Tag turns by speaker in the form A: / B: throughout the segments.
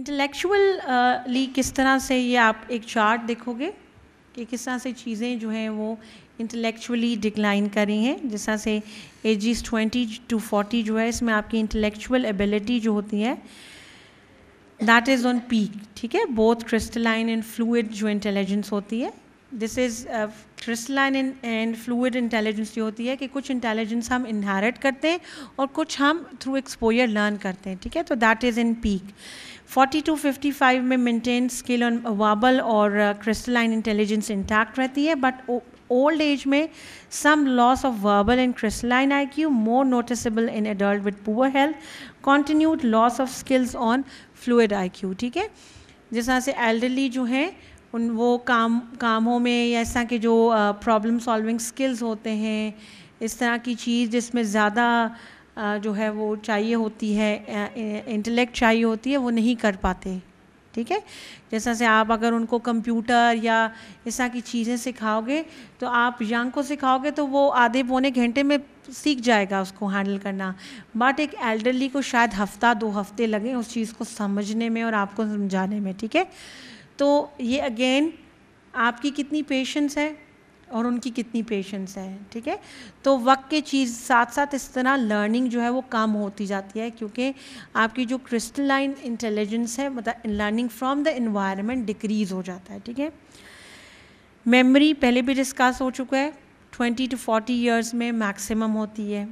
A: Intellectually uh, किस तरह से ये आप एक चार्ट देखोगे कि किस तरह से चीज़ें जो हैं वो इंटेलेक्चुअली डिक्लाइन कर रही हैं जिस तरह से एजिस ट्वेंटी टू फोर्टी जो है इसमें आपकी इंटेलेक्चुअल एबिलिटी जो होती है दैट इज़ ऑन पीक ठीक है बोथ क्रिस्टलाइन एंड फ्लूड जो इंटेलिजेंस होती है this is crystalline and fluid intelligence ये होती है कि कुछ इंटेलिजेंस हम इनहेरिट करते हैं और कुछ हम थ्रू एक्सपोयर लर्न करते हैं ठीक है तो that is in peak forty two fifty five में मेंटेन स्किल ऑन वाबल और क्रिस्टलाइन इंटेलिजेंस इंटैक्ट रहती है बट ओल्ड एज में some loss of verbal and crystalline I Q more noticeable in adult with poor health continued loss of skills on fluid I Q ठीक है जिस तरह से elderly जो हैं उन वो काम कामों में या इस तरह के जो प्रॉब्लम सॉल्विंग स्किल्स होते हैं इस तरह की चीज़ जिसमें ज़्यादा जो है वो चाहिए होती है इंटेलेक्ट चाहिए होती है वो नहीं कर पाते ठीक है जैसा से आप अगर उनको कंप्यूटर या इस तरह की चीज़ें सिखाओगे तो आप यंग को सिखाओगे तो वो आधे पौने घंटे में सीख जाएगा उसको हैंडल करना बट एक एल्डरली को शायद हफ्ता दो हफ्ते लगें उस चीज़ को समझने में और आपको समझाने में ठीक है तो ये अगेन आपकी कितनी पेशेंस है और उनकी कितनी पेशेंस है ठीक है तो वक्त के चीज़ साथ साथ इस तरह लर्निंग जो है वो कम होती जाती है क्योंकि आपकी जो क्रिस्टलाइन इंटेलिजेंस है मतलब learning from the environment decrease हो जाता है ठीक है मेमोरी पहले भी डिस्कस हो चुका है ट्वेंटी टू फोर्टी ईयर्स में मैक्सिमम होती है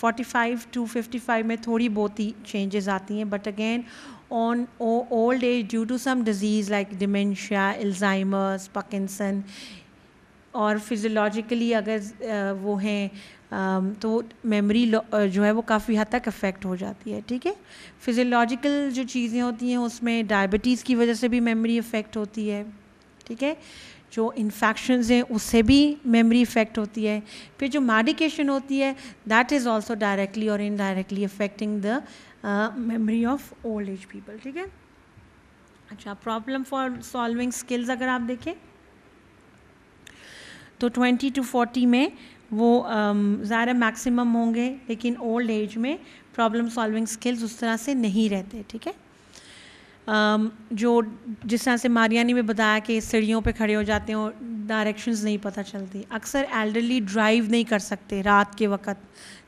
A: forty five to fifty five में थोड़ी बहुत ही चेंजेस आती हैं but again on old age due to some disease like dementia Alzheimer's, Parkinson, और फिज़ियोलॉजिकली अगर वो हैं तो मेमोरी जो है वो काफ़ी हद तक अफेक्ट हो जाती है ठीक है फिज़ियोलॉजिकल जो चीज़ें होती हैं उसमें डायबिटीज़ की वजह से भी मेमोरी अफेक्ट होती है ठीक है जो इन्फेक्शन हैं उससे भी मेमोरी इफ़ेक्ट होती है फिर जो मेडिकेशन होती है दैट इज़ ऑल्सो डायरेक्टली और indirectly affecting the memory of old age people ठीक है अच्छा प्रॉब्लम फॉर सॉल्विंग स्किल्स अगर आप देखें तो 20 टू 40 में वो ज़्यादा मैक्सिमम होंगे लेकिन ओल्ड एज में प्रॉब्लम सॉल्विंग स्किल्स उस तरह से नहीं रहते ठीक है जो जिस तरह से मारिया ने भी बताया कि सीढ़ियों पे खड़े हो जाते हैं और डायरेक्शंस नहीं पता चलती अक्सर एल्डरली ड्राइव नहीं कर सकते रात के वक्त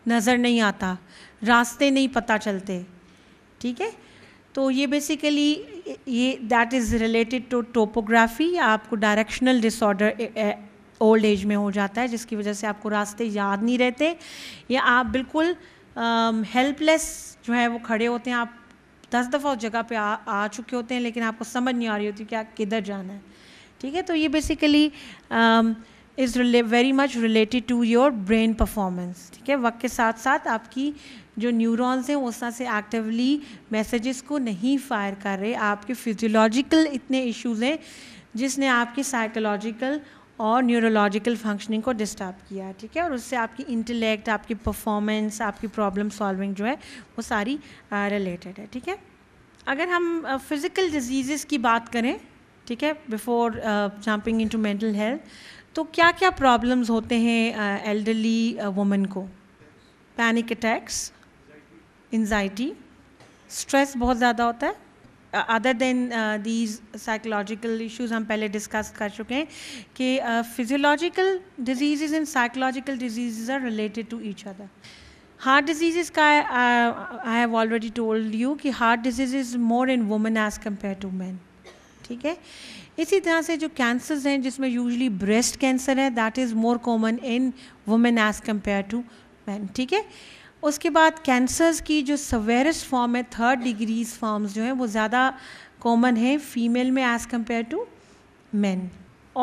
A: नज़र नहीं आता रास्ते नहीं पता चलते ठीक है तो ये बेसिकली ये that is related to topography आपको डायरेक्शनल डिसऑर्डर ओल्ड एज में हो जाता है जिसकी वजह से आपको रास्ते याद नहीं रहते या आप बिल्कुल हेल्पलेस जो है वो खड़े होते हैं आप दस दफ़ा उस जगह पे आ, आ चुके होते हैं लेकिन आपको समझ नहीं आ रही होती कि आप किधर जाना है ठीक है तो ये basically is very much related to your brain performance ठीक है वक्त के साथ साथ आपकी जो न्यूरॉन्स हैं उस तरह से एक्टिवली मैसेजेस को नहीं फायर कर रहे आपके फिजियोलॉजिकल इतने इश्यूज हैं जिसने आपके साइकोलॉजिकल और न्यूरोलॉजिकल फंक्शनिंग को डिस्टर्ब किया ठीक है और उससे आपकी इंटेलेक्ट आपकी परफॉर्मेंस आपकी प्रॉब्लम सॉल्विंग जो है वो सारी रिलेटेड है ठीक है अगर हम फिज़िकल डिजीज़ की बात करें ठीक है before jumping into mental health तो क्या क्या प्रॉब्लम्स होते हैं एल्डरली वुमेन को पैनिक अटैक्स एनजाइटी स्ट्रेस बहुत ज़्यादा होता है other than these psychological issues हम पहले डिस्कस कर चुके हैं कि physiological disease and psychological disease are related to each other heart disease का I have already told you कि heart disease is more in women as compare to man ठीक है इसी तरह से जो कैंसर्स हैं जिसमें यूजली ब्रेस्ट कैंसर है that is more common in women as compare to man ठीक है उसके बाद कैंसर्स की जो सवेरेस्ट फॉर्म है थर्ड डिग्रीज फॉर्म्स जो हैं वो ज़्यादा कॉमन है फीमेल में एज़ कम्पेयर टू मैन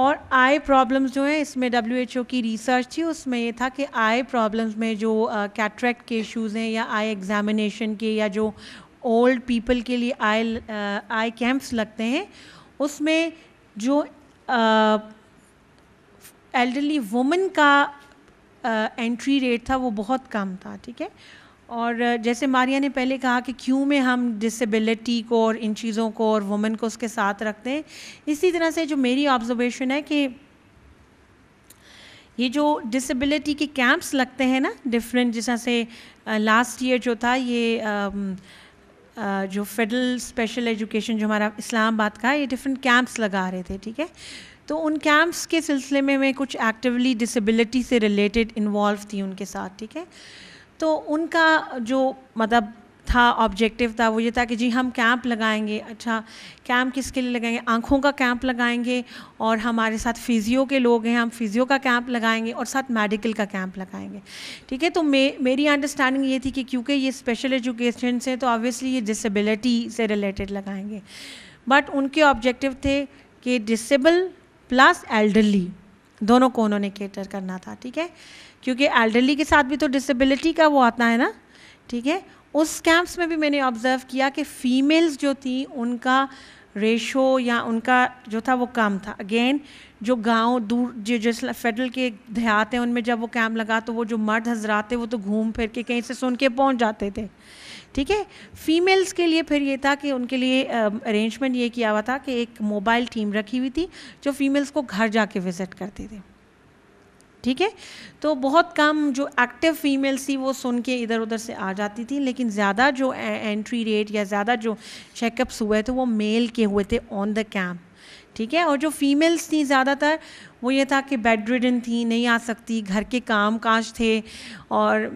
A: और आई प्रॉब्लम्स जो हैं इसमें डब्ल्यू एच ओ की रिसर्च थी उसमें ये था कि आई प्रॉब्लम्स में जो कैट्रैक्ट के इश्यूज़ हैं या आई एग्जामिनेशन के या जो ओल्ड पीपल के लिए आई आई कैंप्स लगते हैं उसमें जो एल्डरली uh, वुमेन का एंट्री रेट था वो बहुत कम था ठीक है और जैसे मारिया ने पहले कहा कि क्यों में हम डिसेबिलिटी को और इन चीज़ों को और वुमेन को उसके साथ रखते हैं इसी तरह से जो मेरी ऑब्जर्वेशन है कि ये जो डिसेबिलिटी के कैंप्स लगते हैं ना डिफरेंट जिस से लास्ट ईयर जो था ये आ, आ, जो फेडरल स्पेशल एजुकेशन जो हमारा इस्लामाबाद का ये डिफरेंट कैंप्स लगा रहे थे ठीक है तो उन कैंप्स के सिलसिले में मैं कुछ एक्टिवली डिसेबिलिटी से रिलेटेड इन्वॉल्व थी उनके साथ ठीक है तो उनका जो मतलब था ऑब्जेक्टिव था वो ये था कि जी हम कैंप लगाएंगे अच्छा कैंप किसके लिए लगाएंगे आँखों का कैंप लगाएंगे और हमारे साथ फिजियो के लोग हैं हम फिजियो का कैंप लगाएंगे और साथ मेडिकल का कैंप लगाएंगे ठीक है तो मे मेरी अंडरस्टैंडिंग ये थी कि क्योंकि ये स्पेशल तो एजुकेशन से तो ऑब्वियसली ये डिसेबिलिटी से रिलेटेड लगाएंगे बट उनके ऑब्जेक्टिव थे कि डिसेबल प्लस एल्डरली दोनों को उन्होंने केटर करना था ठीक है क्योंकि एल्डरली के साथ भी तो डिसेबिलिटी का वो आता है ना ठीक है उस कैंप्स में भी मैंने ऑब्ज़र्व किया कि फ़ीमेल्स जो थी उनका रेशो या उनका जो था वो कम था अगेन जो गांव दूर जो जिस फेडरल के देहात हैं उनमें जब वो कैम्प लगा तो वो जो मर्द हजरात थे वो तो घूम फिर के कहीं से सुन के पहुँच जाते थे ठीक है फीमेल्स के लिए फिर ये था कि उनके लिए अरेंजमेंट ये किया हुआ था कि एक मोबाइल टीम रखी हुई थी जो फीमेल्स को घर जाके विज़िट करती थी ठीक है तो बहुत कम जो एक्टिव फीमेल्स थी वो सुन के इधर उधर से आ जाती थी लेकिन ज़्यादा जो एंट्री रेट या ज़्यादा जो चेकअप्स हुए थे वो मेल के हुए थे ऑन द कैम्प ठीक है और जो फीमेल्स थी ज़्यादातर वो ये था कि बेड रिडन थी नहीं आ सकती घर के काम काज थे और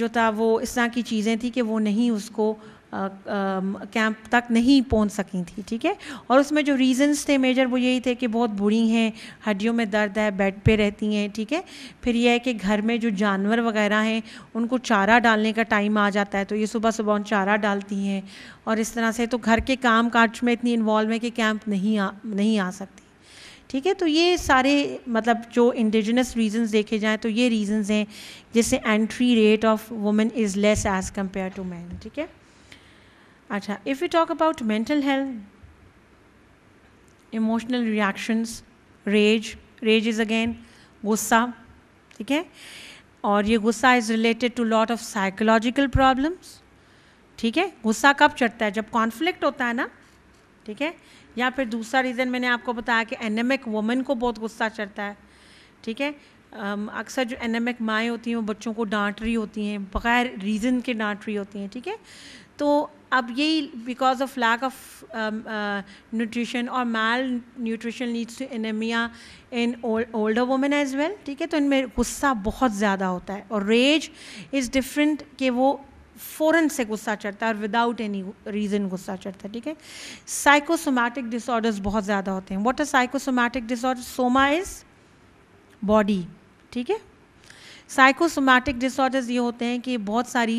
A: जो था वो इस तरह की चीज़ें थी कि वो नहीं उसको कैंप तक नहीं पहुंच सकी थी ठीक है और उसमें जो रीज़न्स थे मेजर वो यही थे कि बहुत बुरी हैं हड्डियों में दर्द है बेड पे रहती हैं ठीक है फिर यह है कि घर में जो जानवर वगैरह हैं उनको चारा डालने का टाइम आ जाता है तो ये सुबह सुबह उन चारा डालती हैं और इस तरह से तो घर के काम काज में इतनी इन्वॉल्व है कि कैंप नहीं आ नहीं आ सकती ठीक है तो ये सारे मतलब जो इंडिजिनस रीजंस देखे जाएँ तो ये रीजंस हैं जिससे entry rate of women is less as compare to man ठीक है अच्छा if you talk about mental health emotional reactions rage rage is again गुस्सा ठीक है और ये गुस्सा is related to lot of psychological problems ठीक है गुस्सा कब चढ़ता है जब कॉन्फ्लिक्ट होता है ना ठीक है या फिर दूसरा रीज़न मैंने आपको बताया कि एनेमिक वुमेन को बहुत गुस्सा चढ़ता है ठीक है अक्सर जो एनेमिक माएँ होती हैं वो बच्चों को डांट रही होती हैं बग़ैर रीज़न के डांट रही होती हैं ठीक है तो अब यही because of lack of nutrition और malnutrition leads to anaemia in older women as well ठीक है तो इनमें गुस्सा बहुत ज़्यादा होता है और रेज इज़ डिफरेंट कि वो फ़ौरन से गुस्सा चढ़ता है और विदाउट एनी रीज़न गुस्सा चढ़ता है ठीक है साइकोसोमैटिक डिसऑर्डर्स बहुत ज़्यादा होते हैं what are psychosomatic disorder soma is body ठीक है साइकोसोमैटिक डिसऑर्डर्स ये होते हैं कि बहुत सारी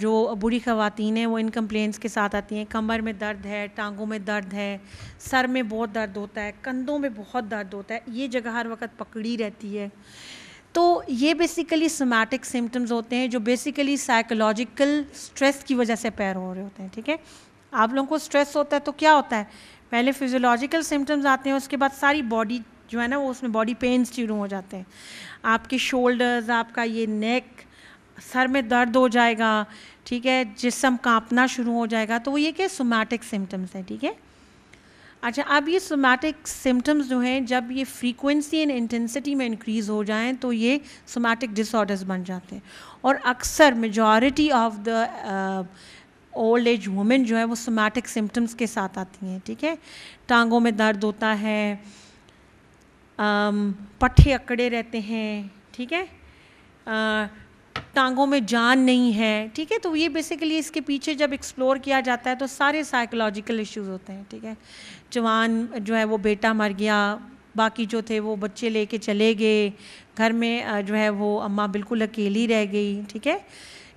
A: जो बुरी खवतिन हैं वो इन कंप्लेंट्स के साथ आती हैं कमर में दर्द है टांगों में दर्द है सर में बहुत दर्द होता है कंधों में बहुत दर्द होता है ये जगह हर वक्त पकड़ी रहती है तो ये बेसिकली सोमैटिक सिम्टम्स होते हैं जो बेसिकली साइकोलॉजिकल स्ट्रेस की वजह से पैर हो रहे होते हैं ठीक है आप लोगों को स्ट्रेस होता है तो क्या होता है पहले फिजियोलॉजिकल सिम्टम्स आते हैं उसके बाद सारी बॉडी जो है ना वो उसमें बॉडी पेन शुरू हो जाते हैं आपके शोल्डर्स आपका ये नेक सर में दर्द हो जाएगा ठीक है जिसम कांपना शुरू हो जाएगा तो वो ये क्या सोमैटिक सिम्टम्स हैं ठीक है थीके? अच्छा अब ये सोमैटिक सिम्टम्स जो हैं जब ये फ्रीक्वेंसी एंड इंटेंसिटी में इंक्रीज़ हो जाएं तो ये सोमैटिक डिसऑर्डर्स बन जाते हैं और अक्सर majority of the old age women जो है वो सोमैटिक सिम्टम्स के साथ आती हैं ठीक है टांगों में दर्द होता है पट्ठे अकड़े रहते हैं ठीक है टांगों में जान नहीं है ठीक है तो ये बेसिकली इसके पीछे जब एक्सप्लोर किया जाता है तो सारे साइकोलॉजिकल इश्यूज होते हैं ठीक है जवान जो है वो बेटा मर गया बाकी जो थे वो बच्चे लेके चले गए घर में जो है वो अम्मा बिल्कुल अकेली रह गई ठीक है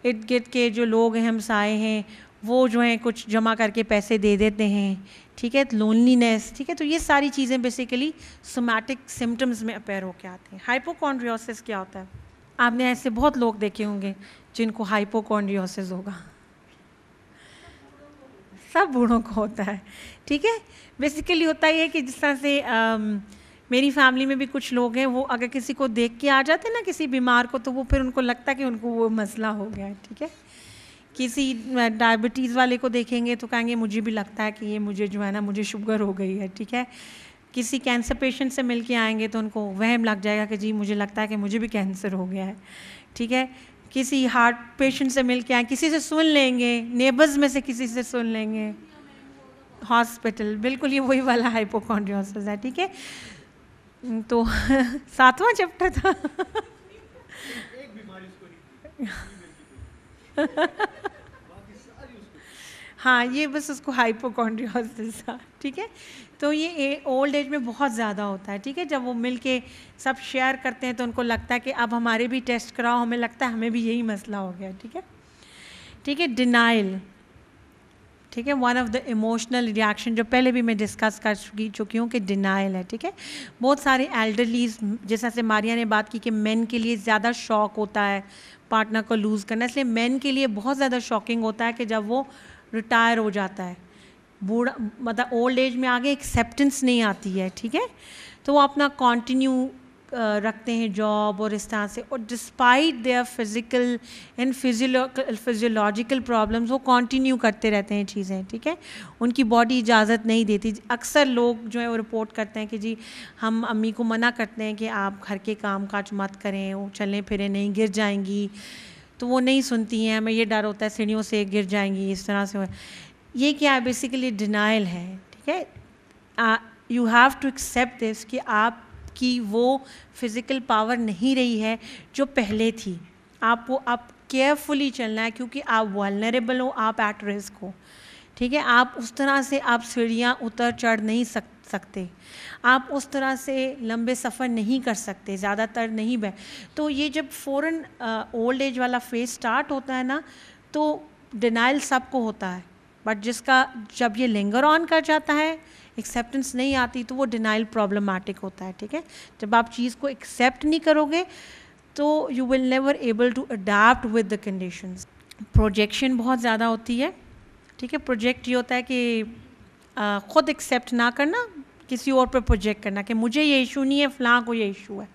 A: इर्द गिर्द के जो लोग हैं हमसाए हैं वो जो हैं कुछ जमा करके पैसे दे देते हैं ठीक है लोनलीनेस ठीक है तो ये सारी चीज़ें बेसिकली सोमैटिक सिम्टम्स में अपेयर होके आते हैं हाइपोकॉन्ड्रियोसिस क्या होता है आपने ऐसे बहुत लोग देखे होंगे जिनको हाइपोकॉन्ड्रियोसिस होगा सब बूढ़ों को होता है ठीक है बेसिकली होता ये है कि जिस तरह से आम, मेरी फैमिली में भी कुछ लोग हैं वो अगर किसी को देख के आ जाते ना किसी बीमार को तो वो फिर उनको लगता है कि उनको वो मसला हो गया है ठीक है किसी डायबिटीज़ वाले को देखेंगे तो कहेंगे मुझे भी लगता है कि ये मुझे जो है ना मुझे शुगर हो गई है ठीक है किसी कैंसर पेशेंट से मिल के आएंगे तो उनको वहम लग जाएगा कि जी मुझे लगता है कि मुझे भी कैंसर हो गया है ठीक है किसी हार्ट पेशेंट से मिल के आए किसी से सुन लेंगे नेबर्स में से किसी से सुन लेंगे हॉस्पिटल बिल्कुल ये वही वाला हाइपोकॉन्ड्रियोस है ठीक है तो सातवां चैप्टर था हाँ ये बस उसको हाइपोकॉन्ड्रियोसिस था ठीक है तो ये ओल्ड एज में बहुत ज़्यादा होता है ठीक है जब वो मिल के सब शेयर करते हैं तो उनको लगता है कि अब हमारे भी टेस्ट कराओ हमें लगता है हमें भी यही मसला हो गया ठीक है ठीक है डिनाइल ठीक है one of the emotional reaction जो पहले भी मैं डिस्कस कर चुकी चुकी हूँ कि डिनाइल है ठीक है बहुत सारे एल्डरलीज जैसा से मारिया ने बात की कि मेन के लिए ज़्यादा शौक होता है पार्टनर को लूज़ करना इसलिए मैन के लिए बहुत ज़्यादा शॉकिंग होता है कि जब वो रिटायर हो जाता है बूढ़ा मतलब ओल्ड एज में आगे एक्सेप्टेंस नहीं आती है ठीक है तो वो अपना कॉन्टिन्यू रखते हैं जॉब और इस तरह से और despite their physical and physiological problems वो कंटिन्यू करते रहते हैं चीज़ें ठीक है उनकी बॉडी इजाज़त नहीं देती अक्सर लोग जो है वो रिपोर्ट करते हैं कि जी हम अम्मी को मना करते हैं कि आप घर के काम काज मत करें वो चलें फिरें नहीं गिर जाएंगी तो वो नहीं सुनती हैं हमें ये डर होता है सीढ़ियों से गिर जाएंगी इस तरह से ये क्या है बेसिकली डिनाइल है ठीक है you have to accept this कि आप आपकी वो फिज़िकल पावर नहीं रही है जो पहले थी आप वो आप केयरफुली चलना है क्योंकि आप वालनरेबल हो आप एट रिस्क हो ठीक है आप उस तरह से आप सीढ़ियाँ उतर चढ़ नहीं सक सकते आप उस तरह से लंबे सफ़र नहीं कर सकते ज़्यादातर नहीं बह तो ये जब फ़ौरन ओल्ड एज वाला फेज स्टार्ट होता है ना तो डिनाइल सबको होता है बट जिसका जब ये लिंगर ऑन कर जाता है एक्सेप्टेंस नहीं आती तो वो डिनाइल प्रॉब्लमैटिक होता है ठीक है जब आप चीज़ को एक्सेप्ट नहीं करोगे तो you will never able to adapt with the condition projection बहुत ज़्यादा होती है ठीक है प्रोजेक्ट ये होता है कि आ, खुद एक्सेप्ट ना करना किसी और पर प्रोजेक्ट करना कि मुझे ये इशू नहीं है फ़लाँ को ये इशू है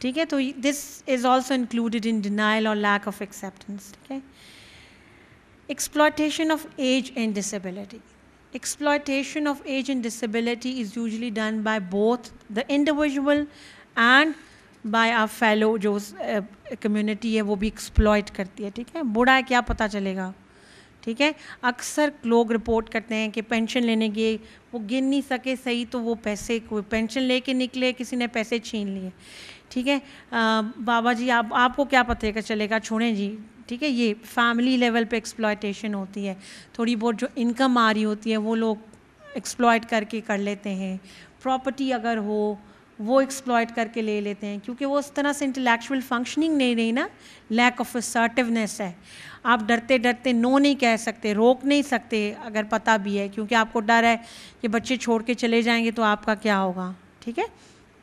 A: ठीक है तो this is also included in denial और लैक ऑफ एक्सेप्टेंस ठीक है Exploitation of age and disability. Exploitation of age and disability is usually done by both the individual and by our fellow जो community है वो भी exploit करती है ठीक है बूढ़ा है क्या पता चलेगा ठीक है अक्सर लोग रिपोर्ट करते हैं कि पेंशन लेने गए वो गिन नहीं सके सही तो वो पैसे कोई पेंशन लेके निकले किसी ने पैसे छीन लिए ठीक है बाबा जी आप आपको क्या पता चलेगा छोड़ें जी ठीक है ये फैमिली लेवल पे एक्सप्लॉयटेशन होती है थोड़ी बहुत जो इनकम आ रही होती है वो लोग एक्सप्लॉयट करके कर लेते हैं प्रॉपर्टी अगर हो वो एक्सप्लॉयट करके ले लेते हैं क्योंकि वो उस तरह से इंटेलेक्चुअल फंक्शनिंग नहीं रही ना लैक ऑफ असर्टिवनेस है आप डरते डरते नो नहीं कह सकते रोक नहीं सकते अगर पता भी है क्योंकि आपको डर है कि बच्चे छोड़ के चले जाएंगे तो आपका क्या होगा ठीक है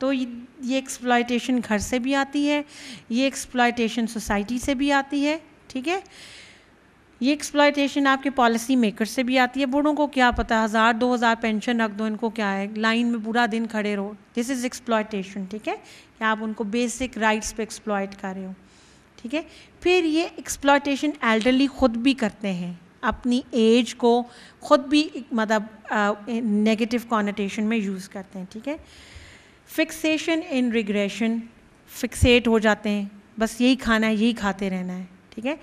A: तो ये एक्सप्लॉयटेशन घर से भी आती है ये एक्सप्लॉयटेशन सोसाइटी से भी आती है ठीक है ये एक्सप्लाइटेशन आपके पॉलिसी मेकर से भी आती है बूढ़ों को क्या पता हज़ार दो हज़ार पेंशन रख दो इनको क्या है लाइन में पूरा दिन खड़े रहो दिस इज़ एक्सप्लाइटेशन ठीक है कि आप उनको बेसिक राइट्स पे एक्सप्लॉयट कर रहे हो ठीक है फिर ये एक्सप्लाइटेशन एल्डरली ख़ुद भी करते हैं अपनी एज को ख़ुद भी मतलब नेगेटिव कॉनटेशन में यूज़ करते हैं ठीक है फिक्सेशन इन रिग्रेशन फिक्सेट हो जाते हैं बस यही खाना है यही खाते रहना है ठीक है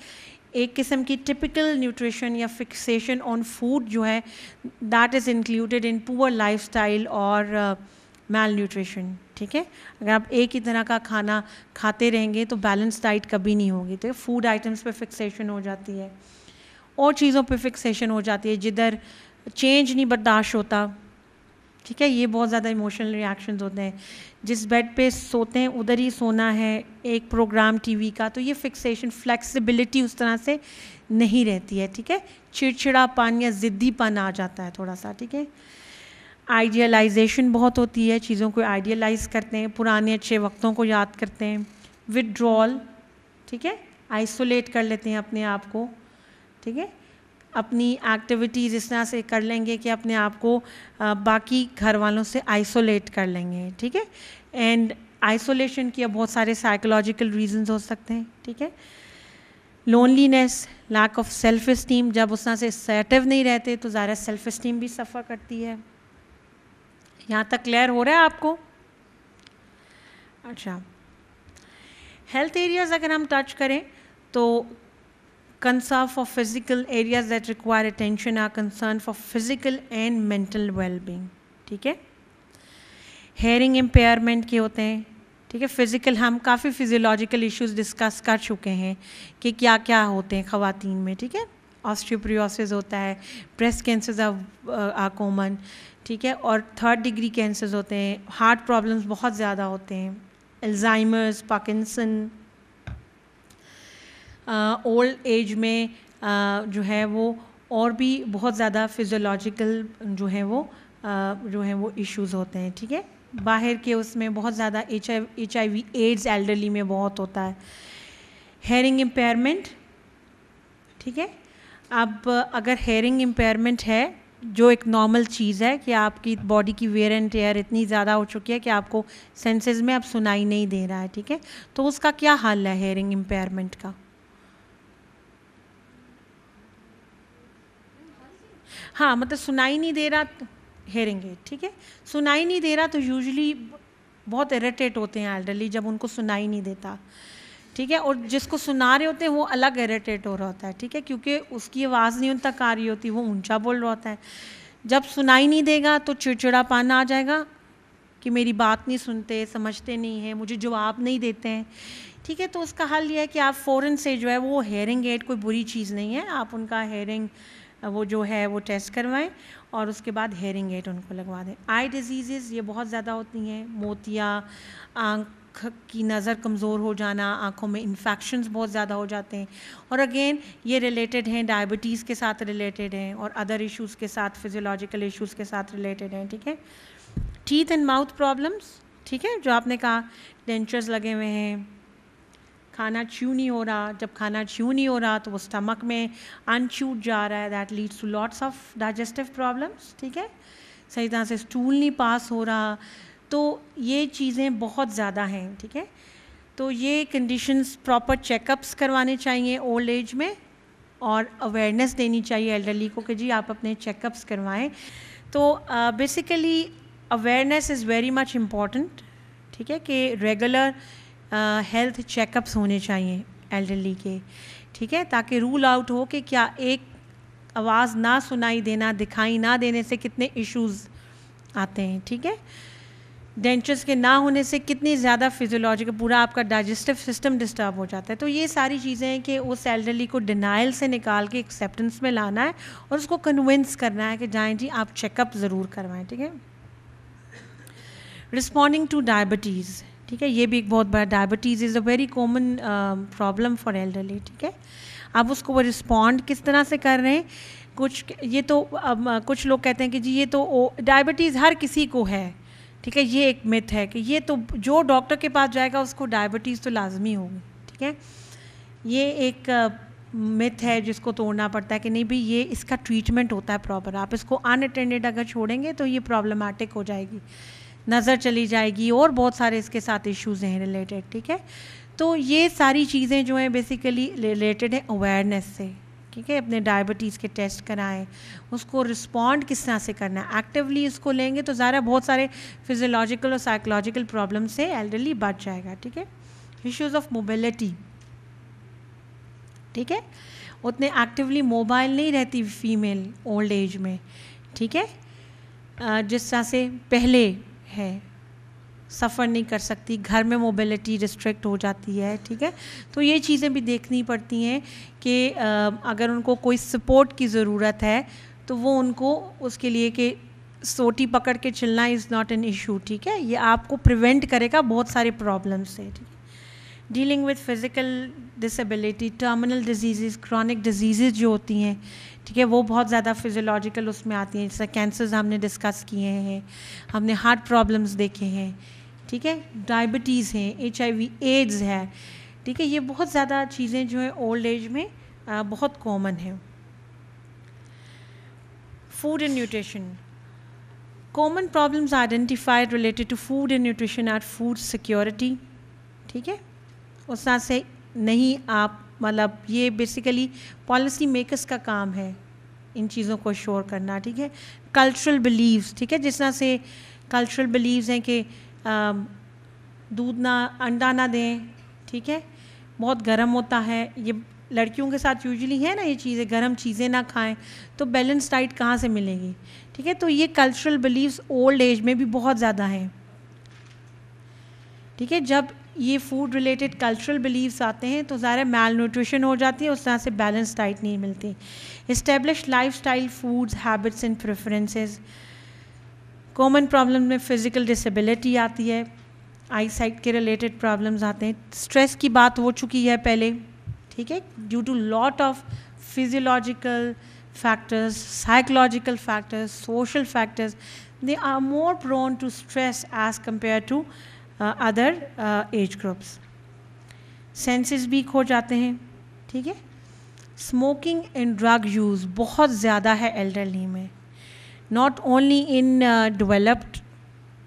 A: एक किस्म की टिपिकल न्यूट्रिशन या फिक्सेशन ऑन फूड जो है that is included in poor life और मैल uh, न्यूट्रिशन ठीक है अगर आप एक ही तरह का खाना खाते रहेंगे तो बैलेंस डाइट कभी नहीं होगी तो फूड आइटम्स पे फिक्सेशन हो जाती है और चीज़ों पे फिक्सेशन हो जाती है जिधर चेंज नहीं बर्दाश्त होता ठीक है ये बहुत ज़्यादा इमोशनल रिएक्शंस होते हैं जिस बेड पे सोते हैं उधर ही सोना है एक प्रोग्राम टीवी का तो ये फिक्सेशन फ्लेक्सिबिलिटी उस तरह से नहीं रहती है ठीक है चिड़चिड़ापन या ज़िद्दीपन आ जाता है थोड़ा सा ठीक है आइडियलाइजेशन बहुत होती है चीज़ों को आइडियलाइज करते हैं पुराने अच्छे वक्तों को याद करते हैं विदड्रॉल ठीक है आइसोलेट कर लेते हैं अपने आप को ठीक है अपनी एक्टिविटीज़ इस तरह से कर लेंगे कि अपने आप को बाकी घर वालों से आइसोलेट कर लेंगे ठीक है एंड आइसोलेशन के बहुत सारे साइकोलॉजिकल रीजंस हो सकते हैं ठीक है loneliness lack of self esteem जब उस तरह से सेटिव नहीं रहते तो ज़्यादा सेल्फ इस्टीम भी सफ़र करती है यहाँ तक क्लियर हो रहा है आपको अच्छा हेल्थ एरियाज़ अगर हम टच करें तो Concern for physical areas that require attention are concerned for physical and mental well-being. ठीक है हेयरिंग इम्पेयरमेंट के होते हैं ठीक है फिज़िकल हम काफ़ी फिजियोलॉजिकल इश्यूज डिस्कस कर चुके हैं कि क्या क्या होते हैं ख़वातीन में ठीक है ऑस्ट्रियोप्रियोसिस होता है ब्रेस्ट कैंसर्स आर कॉमन ठीक है और थर्ड डिग्री कैंसर्स होते हैं हार्ट प्रॉब्लम्स बहुत ज़्यादा होते हैं एल्जाइमर्स पाकिसन ओल्ड एज में जो है वो और भी बहुत ज़्यादा फिज़ोलॉजिकल जो है वो जो है वो इश्यूज़ होते हैं ठीक है बाहर के उसमें बहुत ज़्यादा H I H I V AIDS elderly में बहुत होता है हेयरिंग इम्पेयरमेंट ठीक है अब अगर हेयरिंग इम्पेयरमेंट है जो एक नॉर्मल चीज़ है कि आपकी बॉडी की वेयर एंड टेयर इतनी ज़्यादा हो चुकी है कि आपको सेंसेस में अब सुनाई नहीं दे रहा है ठीक है तो उसका क्या हाल है हेयरिंग इम्पेयरमेंट का हाँ मतलब सुनाई नहीं दे रहा तो हेयरिंग एड ठीक है सुनाई नहीं दे रहा तो यूजली बहुत इरेटेट होते हैं एल्डरली जब उनको सुनाई नहीं देता ठीक है और जिसको सुना रहे होते हैं वो अलग इरेटेट हो रहा होता है ठीक है क्योंकि उसकी आवाज़ नहीं उन तक आ रही होती वो ऊंचा बोल रहा होता है जब सुनाई नहीं देगा तो चिड़चिड़ापन आ जाएगा कि मेरी बात नहीं सुनते समझते नहीं हैं मुझे जवाब नहीं देते हैं ठीक है तो उसका हल यह है कि आप फ़ौरन से जो है वो हेयरिंग एड कोई बुरी चीज़ नहीं है आप उनका हेयरिंग वो जो है वो टेस्ट करवाएं और उसके बाद हेयरिंग एड उनको लगवा दें आई डिजीज़ ये बहुत ज़्यादा होती हैं मोतिया आँख की नज़र कमज़ोर हो जाना आँखों में इन्फेक्शंस बहुत ज़्यादा हो जाते हैं और अगेन ये रिलेटेड हैं डायबिटीज़ के साथ रिलेटेड हैं और अदर इश्यूज़ के साथ फिजियोलॉजिकल इश्यूज़ के साथ रिलेटेड हैं ठीक है टीथ एंड माउथ प्रॉब्लम्स ठीक है जो आपने कहा डेंचर्स लगे हुए हैं खाना च्यू नहीं हो रहा जब खाना च्यू नहीं हो रहा तो वो स्टमक में अनच्यूट जा रहा है that leads to lots of digestive problems ठीक है सही तरह से स्टूल नहीं पास हो रहा तो ये चीज़ें बहुत ज़्यादा हैं ठीक है तो ये कंडीशंस प्रॉपर चेकअप्स करवाने चाहिए ओल्ड एज में और अवेयरनेस देनी चाहिए एल्डरली को कि जी आप अपने चेकअप्स करवाएं तो basically awareness is very much important ठीक है कि रेगुलर हेल्थ चेकअप्स होने चाहिए एल्डरली के ठीक है ताकि रूल आउट हो कि क्या एक आवाज़ ना सुनाई देना दिखाई ना देने से कितने इश्यूज़ आते हैं ठीक है डेंचर्स के ना होने से कितनी ज़्यादा फिजियोलॉजिकल पूरा आपका डाइजेस्टिव सिस्टम डिस्टर्ब हो जाता है तो ये सारी चीज़ें हैं कि उस एल्डरली को डिनाइल से निकाल के एक्सेप्टेंस में लाना है और उसको कन्विंस करना है कि जाए जी आप चेकअप ज़रूर करवाएं ठीक है रिस्पॉन्डिंग टू डायबिटीज़ ठीक है ये भी एक बहुत बड़ा diabetes is a very common problem for elderly ठीक है आप उसको वो रिस्पॉन्ड किस तरह से कर रहे हैं कुछ ये तो अब कुछ लोग कहते हैं कि जी ये तो डायबिटीज़ हर किसी को है ठीक है ये एक मिथ है कि ये तो जो डॉक्टर के पास जाएगा उसको डायबिटीज़ तो लाजमी होगी ठीक है ये एक मिथ है जिसको तोड़ना पड़ता है कि नहीं भाई ये इसका ट्रीटमेंट होता है प्रॉपर आप इसको अनअटेंडेड अगर छोड़ेंगे तो ये प्रॉब्लमेटिक हो जाएगी नज़र चली जाएगी और बहुत सारे इसके साथ इश्यूज़ हैं रिलेटेड ठीक है तो ये सारी चीज़ें जो हैं बेसिकली रिलेटेड है अवेयरनेस से ठीक है अपने डायबिटीज़ के टेस्ट कराएं उसको रिस्पॉन्ड किस तरह से करना है एक्टिवली इसको लेंगे तो ज़रा बहुत सारे फिजियोलॉजिकल और साइकोलॉजिकल प्रॉब्लम से एल्डरली बच जाएगा ठीक है इश्यूज़ ऑफ मोबिलिटी ठीक है उतने एक्टिवली मोबाइल नहीं रहती फीमेल ओल्ड एज में ठीक है जिस तरह से पहले है सफ़र नहीं कर सकती घर में मोबिलिटी रिस्ट्रिक्ट हो जाती है ठीक है तो ये चीज़ें भी देखनी पड़ती हैं कि अगर उनको कोई सपोर्ट की ज़रूरत है तो वो उनको उसके लिए कि सोटी पकड़ के चलना इज़ नॉट एन इशू ठीक है ये आपको प्रिवेंट करेगा बहुत सारे प्रॉब्लम्स से ठीक है dealing with physical disability terminal disease chronic disease जो होती हैं ठीक है वो बहुत ज़्यादा फिजियोलॉजिकल उसमें आती हैं जैसे कैंसर्स हमने डिस्कस किए हैं हमने हार्ट प्रॉब्लम्स देखे हैं ठीक है डायबिटीज़ हैं एच एड्स है ठीक है ये बहुत ज़्यादा चीज़ें जो हैं ओल्ड एज में आ, बहुत कॉमन है food and nutrition common problems identified related to food and nutrition are food security ठीक है उस तरह से नहीं आप मतलब ये बेसिकली पॉलिसी मेकर्स का काम है इन चीज़ों को शोर करना ठीक है कल्चरल बिलीव्स ठीक है जिस तरह से कल्चरल बिलीव्स हैं कि दूध ना अंडा ना दें ठीक है बहुत गर्म होता है ये लड़कियों के साथ यूजली है ना ये चीज़ें गर्म चीज़ें ना खाएं तो बैलेंस डाइट कहाँ से मिलेगी ठीक है तो ये कल्चरल बिलीव्स ओल्ड एज में भी बहुत ज़्यादा हैं ठीक है जब ये फूड रिलेटेड कल्चरल बिलीव्स आते हैं तो ज़्यादा मेल न्यूट्रिशन हो जाती है उस तरह से बैलेंस डाइट नहीं मिलती establish lifestyle foods habits and preferences common problem में फ़िज़िकल डिसेबिलिटी आती है आई साइट के रिलेटेड प्रॉब्लम्स आते हैं स्ट्रेस की बात हो चुकी है पहले ठीक है due to lot of physiological factors psychological factors social factors they are more prone to stress as compare to other age groups senses weak हो जाते हैं ठीक है स्मोकिंग एंड ड्रग यूज़ बहुत ज़्यादा है एल्डरली में not only in developed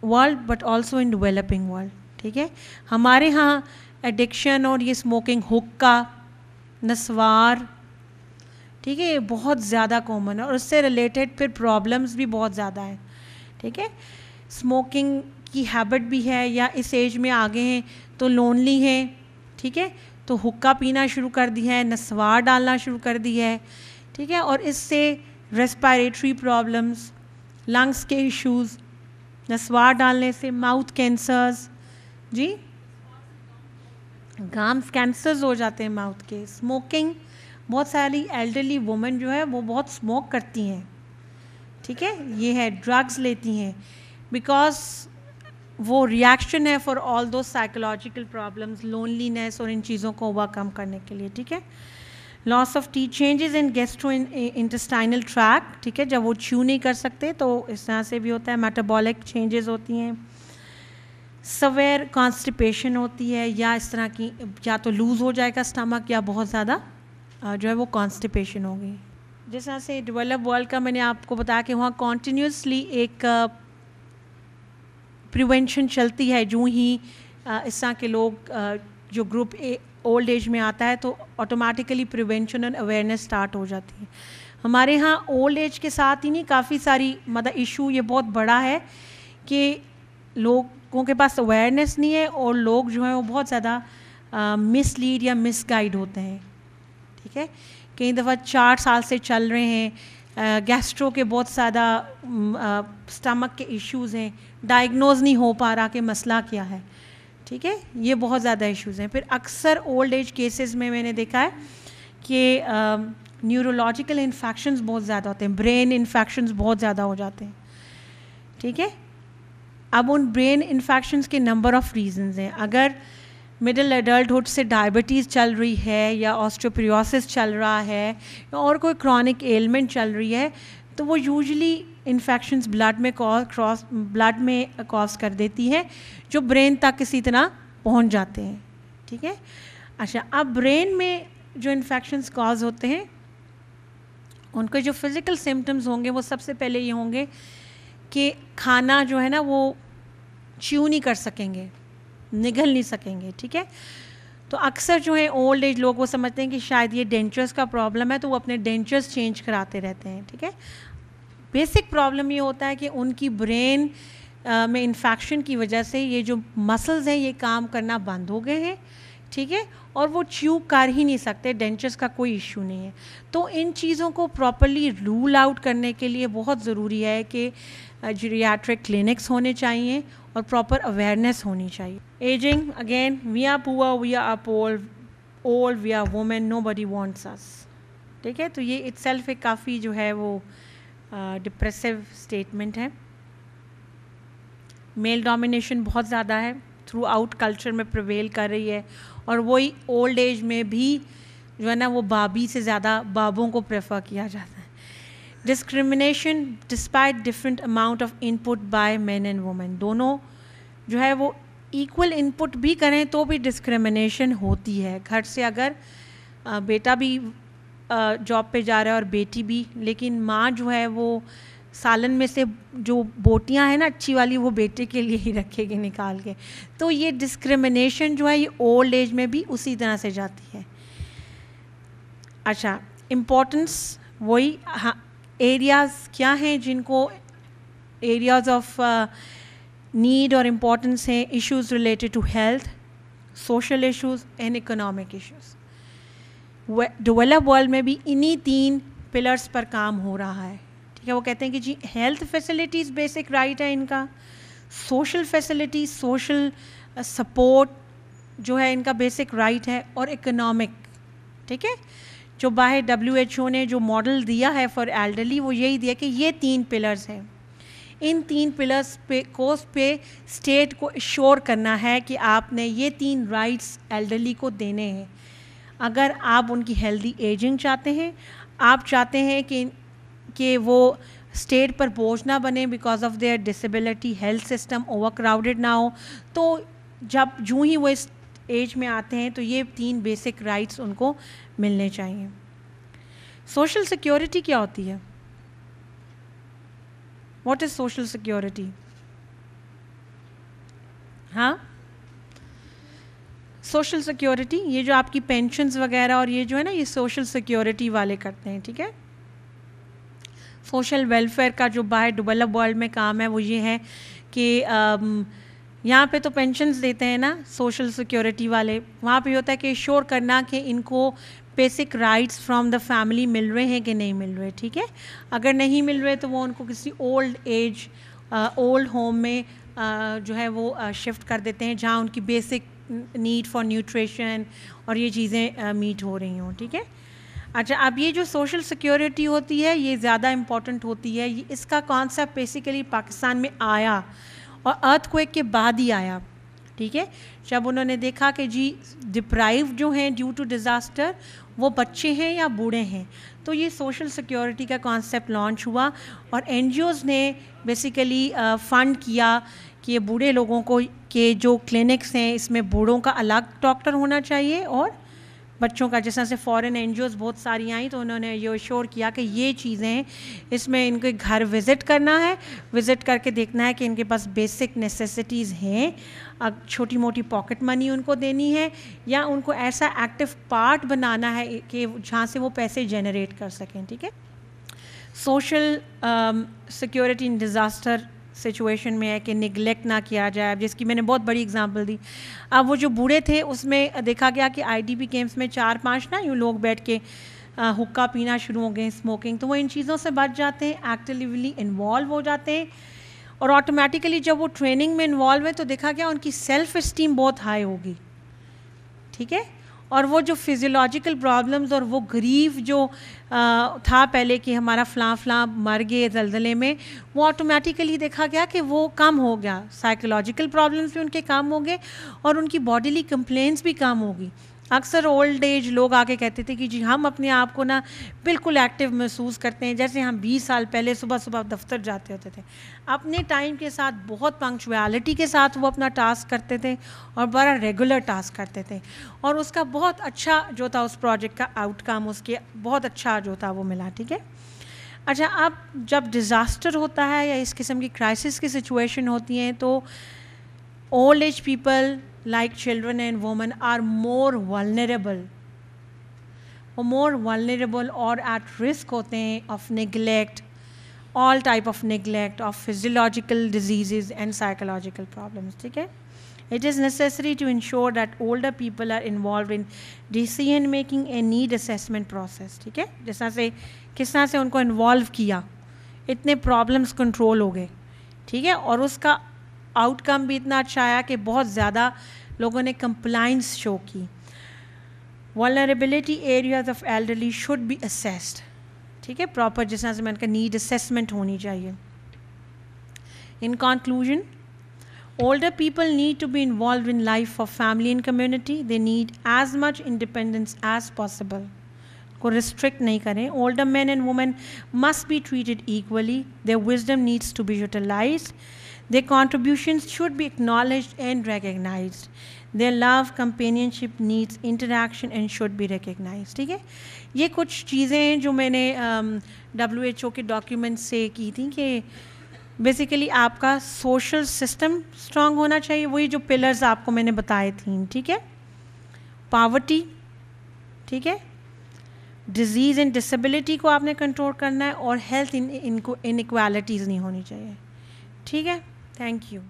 A: world but also in developing world ठीक है हमारे यहाँ एडिक्शन और ये स्मोकिंग हुक्का नसवार ठीक है ये बहुत ज़्यादा कॉमन है और उससे रिलेटेड फिर प्रॉब्लम्स भी बहुत ज़्यादा है ठीक है स्मोकिंग की हैबिट भी है या इस एज में आगे हैं तो लोनली हैं ठीक है तो हुक्का पीना शुरू कर दी है नसवार डालना शुरू कर दी है ठीक है और इससे रेस्पायरेटरी प्रॉब्लम्स लंग्स के इश्यूज नसवार डालने से माउथ कैंसर्स जी गाम्स कैंसर्स हो जाते हैं माउथ के स्मोकिंग बहुत सारी एल्डरली वुमेन जो है वो बहुत स्मोक करती हैं ठीक है ये है ड्रग्स लेती हैं बिकॉज वो रिएक्शन है for all those psychological problems loneliness और इन चीज़ों को ओवरकम करने के लिए ठीक है loss of teeth changes in gastrointestinal tract ठीक है जब वो च्यू नहीं कर सकते तो इस तरह से भी होता है मेटाबॉलिक चेंजेस होती हैं सवेर कॉन्स्टिपेशन होती है या इस तरह की या तो लूज़ हो जाएगा स्टमक या बहुत ज़्यादा जो है वो कॉन्स्टिपेशन होगी जिस तरह से डेवलप वर्ल्ड का मैंने आपको बताया कि वहाँ कॉन्टीन्यूसली एक प्रिवेंशन चलती है जो ही इस तरह के लोग जो ग्रुप ए ओल्ड एज में आता है तो automatically prevention and awareness start हो जाती है हमारे यहाँ ओल्ड एज के साथ ही नहीं काफ़ी सारी मतलब इशू ये बहुत बड़ा है कि लोगों के पास अवेयरनेस नहीं है और लोग जो हैं वो बहुत ज़्यादा मिसलीड या मिसगाइड होते हैं ठीक है कई दफ़ा चार साल से चल रहे हैं गैस्ट्रो के बहुत ज़्यादा स्टमक के इश्यूज़ हैं डायग्नोज नहीं हो पा रहा कि मसला क्या है ठीक है ये बहुत ज़्यादा इश्यूज़ हैं फिर अक्सर ओल्ड एज केसेस में मैंने देखा है कि न्यूरोलॉजिकल इन्फेक्शंस बहुत ज़्यादा होते हैं ब्रेन इन्फेक्शंस बहुत ज़्यादा हो जाते हैं ठीक है अब उन ब्रेन इन्फेक्शंस के नंबर ऑफ़ रीजंस हैं अगर मिडिल एडल्टुड से डायबिटीज़ चल रही है या ऑस्ट्रोप्रियोसिस चल रहा है और कोई क्रॉनिक एलमेंट चल रही है तो वो यूजली इन्फेक्शंस ब्लड में क्रॉस ब्लड में कॉज कर देती है जो ब्रेन तक किसी तरह पहुंच जाते हैं ठीक है अच्छा अब ब्रेन में जो इन्फेक्शंस कॉज होते हैं उनके जो फिज़िकल सिम्टम्स होंगे वो सबसे पहले ये होंगे कि खाना जो है ना वो च्यू नहीं कर सकेंगे निगल नहीं सकेंगे ठीक है तो अक्सर जो है ओल्ड एज लोग वो समझते हैं कि शायद ये डेंचर्स का प्रॉब्लम है तो वो अपने डेंचर्स चेंज कराते रहते हैं ठीक है बेसिक प्रॉब्लम ये होता है कि उनकी ब्रेन में इन्फेक्शन की वजह से ये जो मसल्स हैं ये काम करना बंद हो गए हैं ठीक है और वो च्यू कर ही नहीं सकते डेंचर्स का कोई इशू नहीं है तो इन चीज़ों को प्रॉपरली रूल आउट करने के लिए बहुत ज़रूरी है कि जीरियाट्रिक क्लिनिक्स होने चाहिए और प्रॉपर अवेयरनेस होनी चाहिए ageing again we are poor we are up old old we are women nobody wants us ठीक है तो ये इट्स एक काफ़ी जो है वो डिप्रेसिव स्टेटमेंट है मेल डोमिनेशन बहुत ज़्यादा है थ्रू आउट कल्चर में प्रवेल कर रही है और वही ओल्ड एज में भी जो है ना वो बाबी से ज़्यादा बाबों को प्रेफर किया जाता है discrimination despite different amount of input by man and women दोनों जो है वो इक्वल इनपुट भी करें तो भी डिस्क्रिमिनेशन होती है घर से अगर बेटा भी जॉब पे जा रहा है और बेटी भी लेकिन माँ जो है वो सालन में से जो बोटियाँ हैं ना अच्छी वाली वो बेटे के लिए ही रखेगी निकाल के तो ये डिस्क्रिमिनेशन जो है ये ओल्ड एज में भी उसी तरह से जाती है अच्छा इम्पोर्टेंस वही एरियाज़ हाँ, क्या हैं जिनको एरियाज़ ऑफ नीड और इम्पोर्टेंस हैं issues related to health social issues and economic issues develop world में भी इन्हीं तीन पिलर्स पर काम हो रहा है ठीक है वो कहते हैं कि जी हेल्थ फैसिलिटीज़ बेसिक राइट है इनका सोशल फैसिलिटी सोशल सपोर्ट जो है इनका बेसिक राइट है और इकोनॉमिक ठीक है जो बाहर डब्ल्यू एच ओ ने जो मॉडल दिया है फॉर एल्डरली वो यही दिया कि ये तीन पिलर्स हैं इन तीन पिलर्स पे कोस पे स्टेट को इश्योर करना है कि आपने ये तीन राइट्स एल्डरली को देने हैं अगर आप उनकी हेल्दी एजिंग चाहते हैं आप चाहते हैं कि कि वो स्टेट पर बोझ ना बने because of their disability health system overcrowded ना हो तो जब जूँ ही वो इस एज में आते हैं तो ये तीन बेसिक राइट्स उनको मिलने चाहिए सोशल सिक्योरिटी क्या होती है वॉट इज़ सोशल सिक्योरिटी हाँ सोशल सिक्योरिटी ये जो आपकी पेंशन वगैरह और ये जो है ना ये सोशल सिक्योरिटी वाले करते हैं ठीक है सोशल वेलफेयर का जो बाय डेवलप वर्ल्ड में काम है वो ये है कि यहाँ पे तो पेंशन देते हैं ना सोशल सिक्योरिटी वाले वहाँ पे होता है कि श्योर करना कि इनको basic rights from the family मिल रहे हैं कि नहीं मिल रहे ठीक है अगर नहीं मिल रहे तो वो उनको किसी ओल्ड एज ओल्ड होम में आ, जो है वो शिफ्ट कर देते हैं जहाँ उनकी बेसिक नीड फॉर न्यूट्रिशन और ये चीज़ें मीट हो रही हों ठीक है अच्छा अब ये जो सोशल सिक्योरिटी होती है ये ज़्यादा इम्पॉर्टेंट होती है इसका कॉन्सेप्ट बेसिकली पाकिस्तान में आया और अर्थ अर्थक्वेक के बाद ही आया ठीक है जब उन्होंने देखा कि जी डिप्राइव जो हैं ड्यू टू डिज़ास्टर वो बच्चे हैं या बूढ़े हैं तो ये सोशल सिक्योरिटी का कॉन्सेप्ट लॉन्च हुआ और एन ने बेसिकली फ़ंड किया कि ये बूढ़े लोगों को के जो क्लिनिक्स हैं इसमें बूढ़ों का अलग डॉक्टर होना चाहिए और बच्चों का जिस तरह से फॉरेन एन बहुत सारी आई तो उन्होंने ये श्योर किया कि ये चीज़ें हैं इसमें इनके घर विज़िट करना है विज़िट करके देखना है कि इनके पास बेसिक नेसेसिटीज़ हैं अब छोटी मोटी पॉकेट मनी उनको देनी है या उनको ऐसा एक्टिव पार्ट बनाना है कि जहाँ से वो पैसे जनरेट कर सकें ठीक है social security in disaster situation में है कि निगलेक्ट ना किया जाए जिसकी मैंने बहुत बड़ी एग्जांपल दी अब वो जो बूढ़े थे उसमें देखा गया कि आईडीपी गेम्स में चार पाँच ना यूँ लोग बैठ के हुक्का पीना शुरू हो गए स्मोकिंग तो वो इन चीज़ों से बच जाते हैं एक्टिवली इन्वॉल्व हो जाते हैं और ऑटोमेटिकली जब वो ट्रेनिंग में इन्वॉल्व है तो देखा गया उनकी सेल्फ इस्टीम बहुत हाई होगी ठीक है और वो जो फिज़ियोलॉजिकल प्रॉब्लम्स और वो गरीब जो आ, था पहले कि हमारा फ्लां फ्लां मर गए जलजले में वो ऑटोमेटिकली देखा गया कि वो कम हो गया साइकोलॉजिकल प्रॉब्लम्स भी उनके कम हो गए और उनकी बॉडीली कंप्लेंट्स भी कम होगी अक्सर ओल्ड एज लोग आके कहते थे कि जी हम अपने आप को ना बिल्कुल एक्टिव महसूस करते हैं जैसे हम 20 साल पहले सुबह सुबह दफ्तर जाते होते थे अपने टाइम के साथ बहुत पंक्चुअलिटी के साथ वो अपना टास्क करते थे और बड़ा रेगुलर टास्क करते थे और उसका बहुत अच्छा जो था उस प्रोजेक्ट का आउटकम उसके बहुत अच्छा जो था वो मिला ठीक है अच्छा अब जब डिज़ास्टर होता है या इस किस्म की क्राइसिस की सिचुएशन होती हैं तो old age people like children and women are more vulnerable वो मोर वालनरेबल और एट रिस्क होते हैं of neglect all type of neglect of physiological diseases and psychological problem ठीक है it is necessary to ensure that older people are involve in decision making a need assessment process ठीक है जिस तरह से किस तरह से उनको इन्वॉल्व किया इतने प्रॉब्लम्स कंट्रोल हो गए ठीक है और उसका आउटकम भी इतना अच्छा आया कि बहुत ज़्यादा लोगों ने कंप्लाइंस शो की vulnerability areas of elderly should be assessed ठीक है प्रॉपर जिस तरह से मैंने कहा नीड असेसमेंट होनी चाहिए in conclusion older people need to be involve in life of family and community they need as much independence as possible को रिस्ट्रिक्ट नहीं करें older man and women must be treated equally their wisdom needs to be utilise Their contributions should be acknowledged and recognized. Their love, companionship needs interaction and should be recognized. ठीक है ये कुछ चीज़ें हैं जो मैंने डब्ल्यू एच ओ के document से की थी कि बेसिकली आपका सोशल सिस्टम स्ट्रांग होना चाहिए वही जो पिलर्स आपको मैंने बताए थी ठीक है पावर्टी ठीक है डिजीज़ एंड डिसेबिलिटी को आपने कंट्रोल करना है और हेल्थ इन इनको इनक्वालिटीज़ नहीं होनी चाहिए ठीक है Thank you.